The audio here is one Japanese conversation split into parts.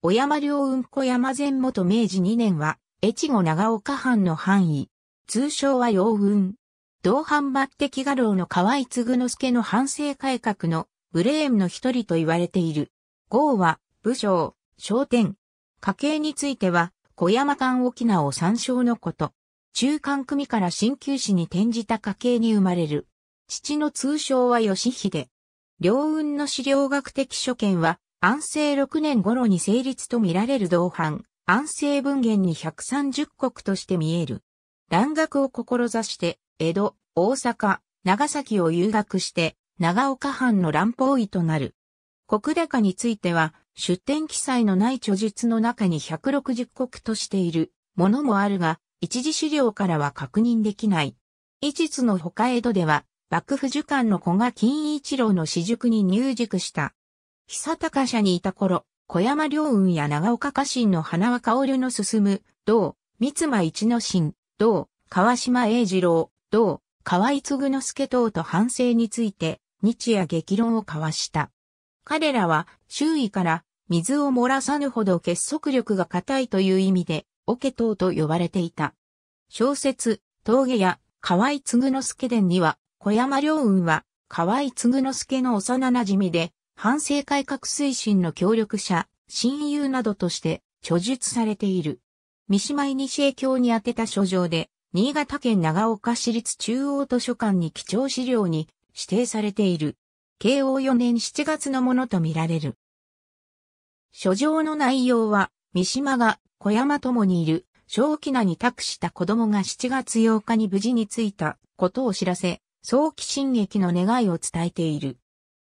小山両雲小山前元明治2年は、越後長岡藩の範囲。通称は陽雲。同藩抜擢画廊の河合継之助の反省改革のブレームの一人と言われている。豪は、武将、商店。家系については、小山間沖縄を参照のこと。中間組から新旧市に転じた家系に生まれる。父の通称は義秀。両雲の資料学的所見は、安政6年頃に成立と見られる同伴、安政文言に130国として見える。蘭学を志して、江戸、大阪、長崎を遊学して、長岡藩の乱方位となる。国高については、出典記載のない著述の中に160国としているものもあるが、一時資料からは確認できない。一実の他江戸では、幕府主官の古賀金一郎の私塾に入塾した。久高社にいた頃、小山良雲や長岡家臣の花輪薫の進む、同、三間一之進、同、川島英二郎、同、河合継之助等と反省について、日夜激論を交わした。彼らは、周囲から、水を漏らさぬほど結束力が固いという意味で、オケ等と呼ばれていた。小説、峠や河合継之助伝には、小山良雲は、河合継之助の幼馴染で、反省改革推進の協力者、親友などとして著述されている。三島西教に宛てた書状で、新潟県長岡市立中央図書館に貴重資料に指定されている。慶応4年7月のものとみられる。書状の内容は、三島が小山ともにいる小沖名に託した子供が7月8日に無事に着いたことを知らせ、早期進撃の願いを伝えている。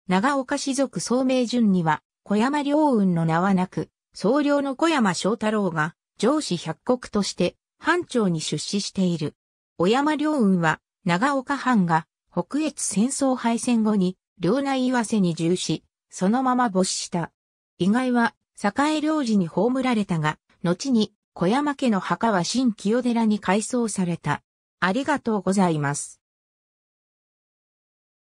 長岡氏族総名順には、小山良雲の名はなく、総領の小山正太郎が、上司百国として、藩庁に出資している。小山良雲は、長岡藩が、北越戦争敗戦後に、領内岩瀬に従し、そのまま没した。意外は、栄領事に葬られたが、後に、小山家の墓は新清寺に改装された。ありがとうございます。